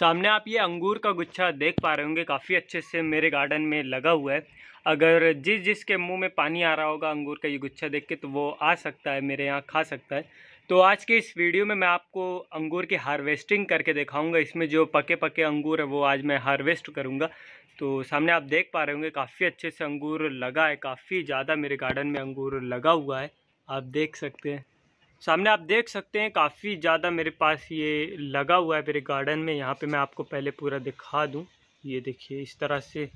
सामने आप ये अंगूर का गुच्छा देख पा रहे होंगे काफ़ी अच्छे से मेरे गार्डन में लगा हुआ है अगर जिस जिस के मुंह में पानी आ रहा होगा अंगूर का ये गुच्छा देख के तो वो आ सकता है मेरे यहाँ खा सकता है तो आज के इस वीडियो में मैं आपको अंगूर की हार्वेस्टिंग करके दिखाऊंगा इसमें जो पके पके अंगूर है वो आज मैं हार्वेस्ट करूँगा तो सामने आप देख पा रहे होंगे काफ़ी अच्छे से अंगूर लगा है काफ़ी ज़्यादा मेरे गार्डन में अंगूर लगा हुआ है आप देख सकते हैं सामने आप देख सकते हैं काफ़ी ज़्यादा मेरे पास ये लगा हुआ है मेरे गार्डन में यहाँ पे मैं आपको पहले पूरा दिखा दूँ ये देखिए इस तरह से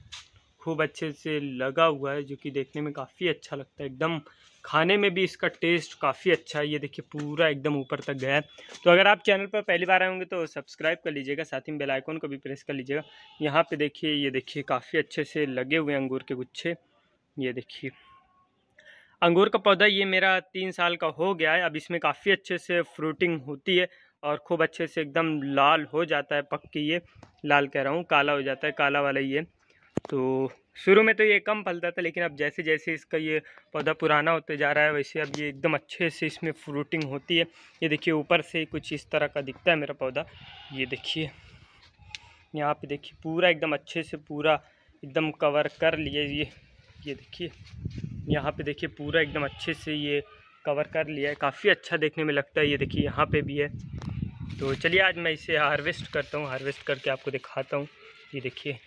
खूब अच्छे से लगा हुआ है जो कि देखने में काफ़ी अच्छा लगता है एकदम खाने में भी इसका टेस्ट काफ़ी अच्छा है ये देखिए पूरा एकदम ऊपर तक गया है तो अगर आप चैनल पर पहली बार आए होंगे तो सब्सक्राइब कर लीजिएगा साथ ही बेल आइकॉन को भी प्रेस कर लीजिएगा यहाँ पे देखिए ये देखिए काफ़ी अच्छे से लगे हुए अंगूर के गुच्छे ये देखिए अंगूर का पौधा ये मेरा तीन साल का हो गया है अब इसमें काफ़ी अच्छे से फ्रूटिंग होती है और खूब अच्छे से एकदम लाल हो जाता है पक के ये लाल कह रहा हूँ काला हो जाता है काला वाला ये तो शुरू में तो ये कम फलता था लेकिन अब जैसे जैसे इसका ये पौधा पुराना होते जा रहा है वैसे अब ये एकदम अच्छे से इसमें फ्रूटिंग होती है ये देखिए ऊपर से कुछ इस तरह का दिखता है मेरा पौधा ये देखिए यहाँ पे देखिए पूरा एकदम अच्छे से पूरा एकदम कवर कर लिए ये ये देखिए यहाँ पे देखिए पूरा एकदम अच्छे से ये कवर कर लिया है काफ़ी अच्छा देखने में लगता है ये देखिए यहाँ पे भी है तो चलिए आज मैं इसे हार्वेस्ट करता हूँ हार्वेस्ट करके आपको दिखाता हूँ ये देखिए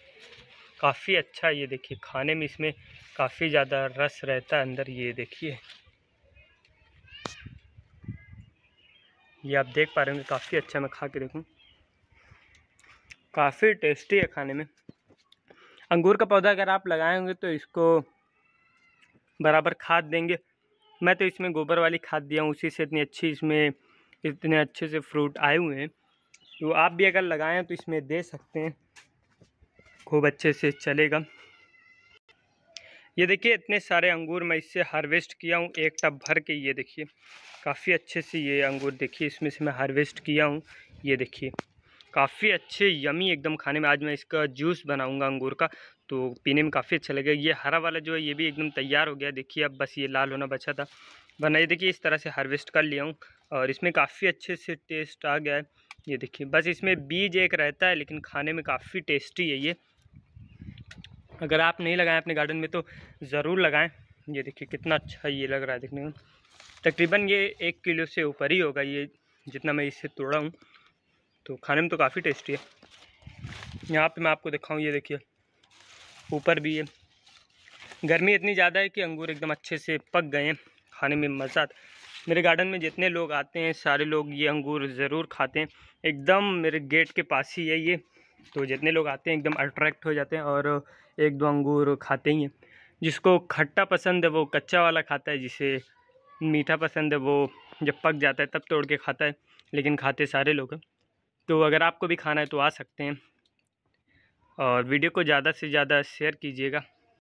काफ़ी अच्छा ये देखिए खाने में इसमें काफ़ी ज़्यादा रस रहता है अंदर ये देखिए ये आप देख पा रहे होंगे काफ़ी अच्छा मैं खा के देखूँ काफ़ी टेस्टी है खाने में अंगूर का पौधा अगर आप लगाएंगे तो इसको बराबर खाद देंगे मैं तो इसमें गोबर वाली खाद दिया हूँ उसी से इतनी अच्छी इसमें इतने अच्छे से फ्रूट आए हुए हैं तो आप भी अगर लगाएं तो इसमें दे सकते हैं खूब अच्छे से चलेगा ये देखिए इतने सारे अंगूर मैं इससे हार्वेस्ट किया हूँ एक टब भर के ये देखिए काफ़ी अच्छे से ये अंगूर देखिए इसमें से मैं हार्वेस्ट किया हूँ ये देखिए काफ़ी अच्छे यमी एकदम खाने में आज मैं इसका जूस बनाऊंगा अंगूर का तो पीने में काफ़ी अच्छा लगेगा ये हरा वाला जो है ये भी एकदम तैयार हो गया देखिए अब बस ये लाल होना बचा था बनाइए देखिए इस तरह से हार्वेस्ट कर लिया हूँ और इसमें काफ़ी अच्छे से टेस्ट आ गया है ये देखिए बस इसमें बीज एक रहता है लेकिन खाने में काफ़ी टेस्टी है ये अगर आप नहीं लगाएं अपने गार्डन में तो ज़रूर लगाएं ये देखिए कितना अच्छा ये लग रहा है देखने में तकरीबन ये एक किलो से ऊपर ही होगा ये जितना मैं इसे तोड़ा हूँ तो खाने में तो काफ़ी टेस्टी है यहाँ पे मैं आपको दिखाऊँ ये देखिए ऊपर भी है गर्मी इतनी ज़्यादा है कि अंगूर एकदम अच्छे से पक गए हैं खाने में मज़ा आता मेरे गार्डन में जितने लोग आते हैं सारे लोग ये अंगूर ज़रूर खाते हैं एकदम मेरे गेट के पास ही है ये तो जितने लोग आते हैं एकदम अट्रैक्ट हो जाते हैं और एक दो अंगूर खाते ही हैं जिसको खट्टा पसंद है वो कच्चा वाला खाता है जिसे मीठा पसंद है वो जब पक जाता है तब तोड़ के खाता है लेकिन खाते सारे लोग हैं तो अगर आपको भी खाना है तो आ सकते हैं और वीडियो को ज़्यादा से ज़्यादा शेयर कीजिएगा